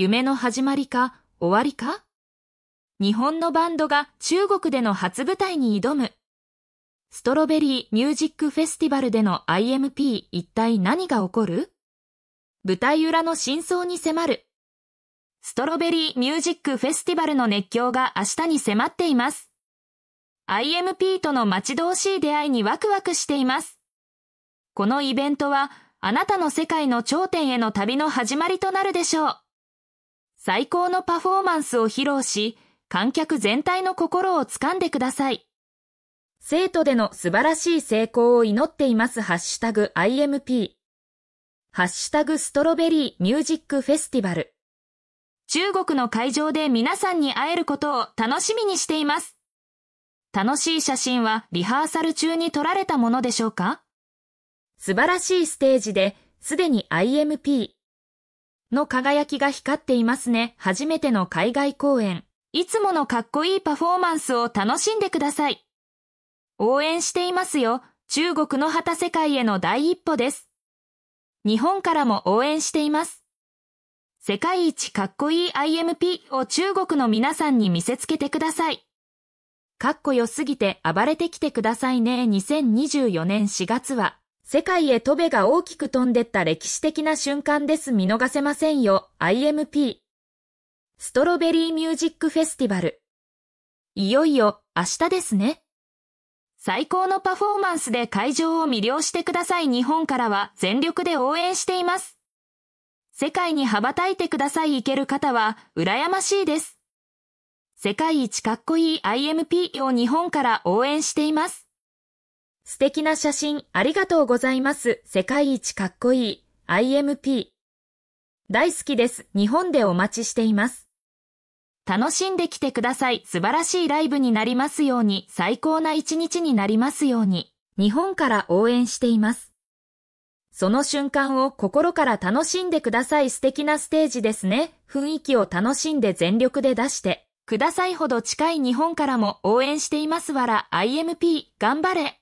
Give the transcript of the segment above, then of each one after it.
夢の始まりか終わりか日本のバンドが中国での初舞台に挑む。ストロベリーミュージックフェスティバルでの IMP 一体何が起こる舞台裏の真相に迫る。ストロベリーミュージックフェスティバルの熱狂が明日に迫っています。IMP との待ち遠しい出会いにワクワクしています。このイベントはあなたの世界の頂点への旅の始まりとなるでしょう。最高のパフォーマンスを披露し、観客全体の心をつかんでください。生徒での素晴らしい成功を祈っていますハッシュタグ IMP。ハッシュタグストロベリーミュージックフェスティバル。中国の会場で皆さんに会えることを楽しみにしています。楽しい写真はリハーサル中に撮られたものでしょうか素晴らしいステージで、すでに IMP、の輝きが光っていますね。初めての海外公演。いつものかっこいいパフォーマンスを楽しんでください。応援していますよ。中国の旗世界への第一歩です。日本からも応援しています。世界一かっこいい IMP を中国の皆さんに見せつけてください。かっこよすぎて暴れてきてくださいね。2024年4月は世界へ飛べが大きく飛んでった歴史的な瞬間です見逃せませんよ IMP ストロベリーミュージックフェスティバルいよいよ明日ですね最高のパフォーマンスで会場を魅了してください日本からは全力で応援しています世界に羽ばたいてください行ける方は羨ましいです世界一かっこいい IMP を日本から応援しています素敵な写真ありがとうございます。世界一かっこいい IMP。大好きです。日本でお待ちしています。楽しんできてください。素晴らしいライブになりますように、最高な一日になりますように、日本から応援しています。その瞬間を心から楽しんでください。素敵なステージですね。雰囲気を楽しんで全力で出して。くださいほど近い日本からも応援していますわら IMP 頑張れ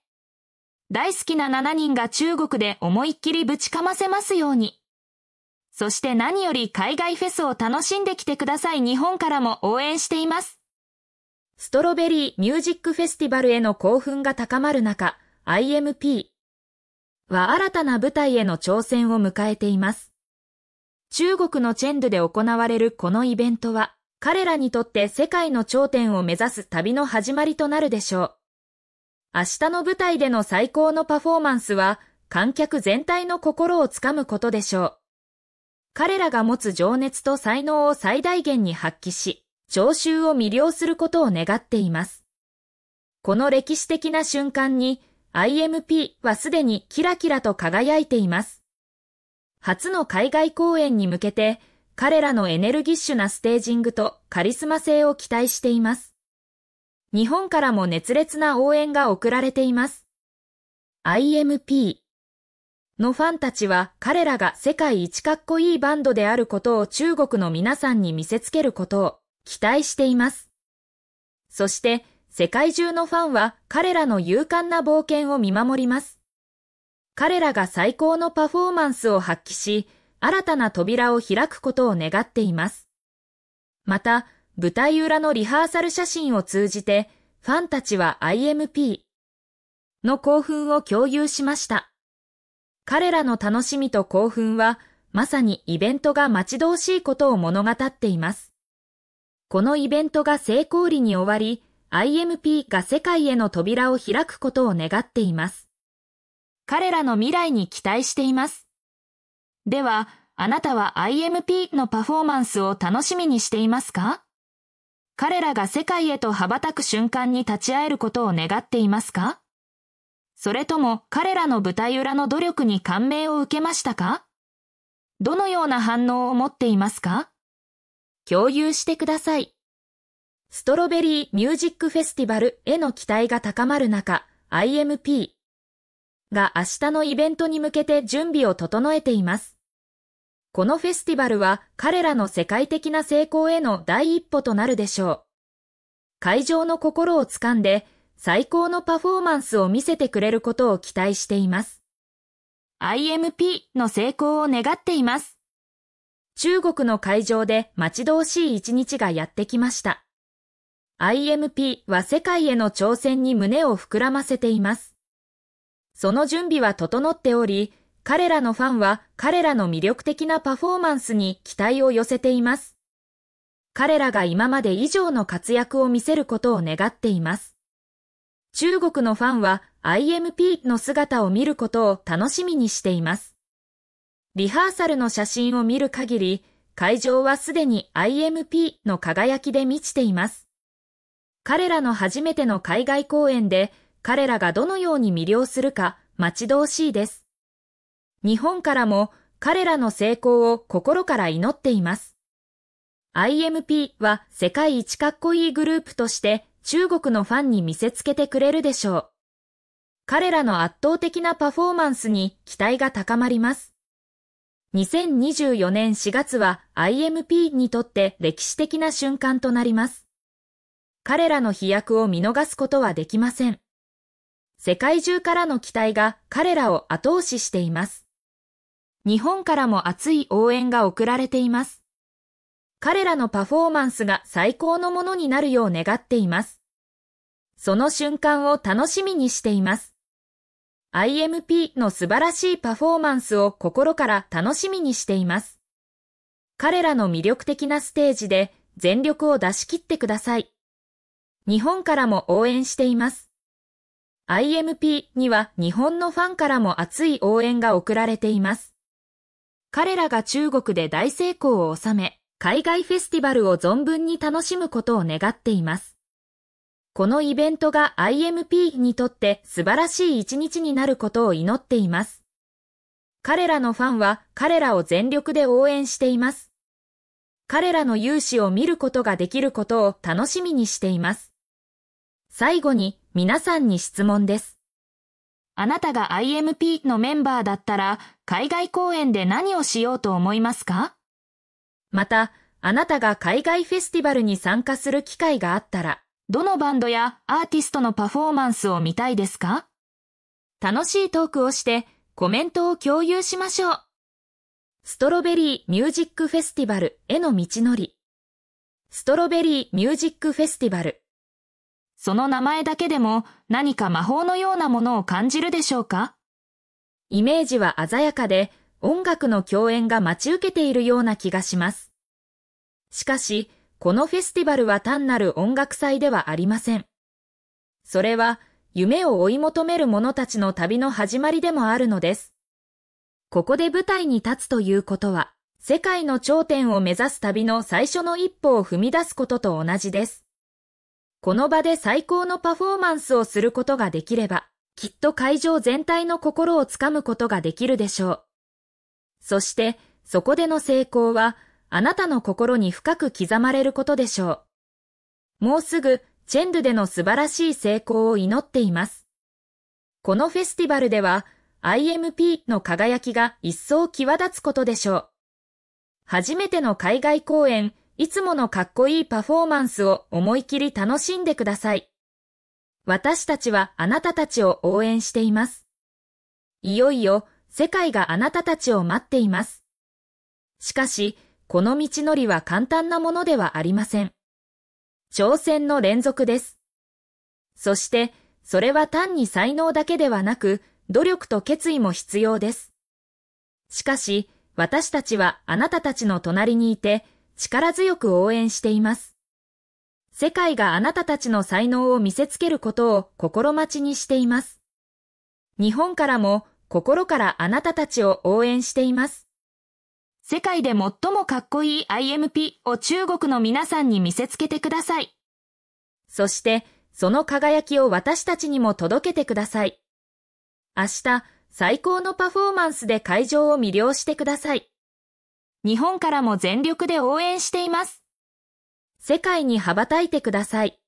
大好きな7人が中国で思いっきりぶちかませますように。そして何より海外フェスを楽しんできてください日本からも応援しています。ストロベリーミュージックフェスティバルへの興奮が高まる中、IMP は新たな舞台への挑戦を迎えています。中国のチェンドで行われるこのイベントは、彼らにとって世界の頂点を目指す旅の始まりとなるでしょう。明日の舞台での最高のパフォーマンスは観客全体の心をつかむことでしょう。彼らが持つ情熱と才能を最大限に発揮し、聴衆を魅了することを願っています。この歴史的な瞬間に IMP はすでにキラキラと輝いています。初の海外公演に向けて彼らのエネルギッシュなステージングとカリスマ性を期待しています。日本からも熱烈な応援が送られています。IMP のファンたちは彼らが世界一かっこいいバンドであることを中国の皆さんに見せつけることを期待しています。そして世界中のファンは彼らの勇敢な冒険を見守ります。彼らが最高のパフォーマンスを発揮し、新たな扉を開くことを願っています。また、舞台裏のリハーサル写真を通じて、ファンたちは IMP の興奮を共有しました。彼らの楽しみと興奮は、まさにイベントが待ち遠しいことを物語っています。このイベントが成功裏に終わり、IMP が世界への扉を開くことを願っています。彼らの未来に期待しています。では、あなたは IMP のパフォーマンスを楽しみにしていますか彼らが世界へと羽ばたく瞬間に立ち会えることを願っていますかそれとも彼らの舞台裏の努力に感銘を受けましたかどのような反応を持っていますか共有してください。ストロベリーミュージックフェスティバルへの期待が高まる中、IMP が明日のイベントに向けて準備を整えています。このフェスティバルは彼らの世界的な成功への第一歩となるでしょう。会場の心をつかんで最高のパフォーマンスを見せてくれることを期待しています。IMP の成功を願っています。中国の会場で待ち遠しい一日がやってきました。IMP は世界への挑戦に胸を膨らませています。その準備は整っており、彼らのファンは彼らの魅力的なパフォーマンスに期待を寄せています。彼らが今まで以上の活躍を見せることを願っています。中国のファンは IMP の姿を見ることを楽しみにしています。リハーサルの写真を見る限り、会場はすでに IMP の輝きで満ちています。彼らの初めての海外公演で、彼らがどのように魅了するか待ち遠しいです。日本からも彼らの成功を心から祈っています。IMP は世界一かっこいいグループとして中国のファンに見せつけてくれるでしょう。彼らの圧倒的なパフォーマンスに期待が高まります。2024年4月は IMP にとって歴史的な瞬間となります。彼らの飛躍を見逃すことはできません。世界中からの期待が彼らを後押ししています。日本からも熱い応援が送られています。彼らのパフォーマンスが最高のものになるよう願っています。その瞬間を楽しみにしています。IMP の素晴らしいパフォーマンスを心から楽しみにしています。彼らの魅力的なステージで全力を出し切ってください。日本からも応援しています。IMP には日本のファンからも熱い応援が送られています。彼らが中国で大成功を収め、海外フェスティバルを存分に楽しむことを願っています。このイベントが IMP にとって素晴らしい一日になることを祈っています。彼らのファンは彼らを全力で応援しています。彼らの勇姿を見ることができることを楽しみにしています。最後に皆さんに質問です。あなたが IMP のメンバーだったら、海外公演で何をしようと思いますかまた、あなたが海外フェスティバルに参加する機会があったら、どのバンドやアーティストのパフォーマンスを見たいですか楽しいトークをして、コメントを共有しましょう。ストロベリーミュージックフェスティバルへの道のり。ストロベリーミュージックフェスティバルその名前だけでも何か魔法のようなものを感じるでしょうかイメージは鮮やかで音楽の共演が待ち受けているような気がします。しかし、このフェスティバルは単なる音楽祭ではありません。それは夢を追い求める者たちの旅の始まりでもあるのです。ここで舞台に立つということは、世界の頂点を目指す旅の最初の一歩を踏み出すことと同じです。この場で最高のパフォーマンスをすることができれば、きっと会場全体の心をつかむことができるでしょう。そして、そこでの成功は、あなたの心に深く刻まれることでしょう。もうすぐ、チェンドゥでの素晴らしい成功を祈っています。このフェスティバルでは、IMP の輝きが一層際立つことでしょう。初めての海外公演、いつものかっこいいパフォーマンスを思い切り楽しんでください。私たちはあなたたちを応援しています。いよいよ世界があなたたちを待っています。しかし、この道のりは簡単なものではありません。挑戦の連続です。そして、それは単に才能だけではなく、努力と決意も必要です。しかし、私たちはあなたたちの隣にいて、力強く応援しています。世界があなたたちの才能を見せつけることを心待ちにしています。日本からも心からあなたたちを応援しています。世界で最もかっこいい IMP を中国の皆さんに見せつけてください。そして、その輝きを私たちにも届けてください。明日、最高のパフォーマンスで会場を魅了してください。日本からも全力で応援しています。世界に羽ばたいてください。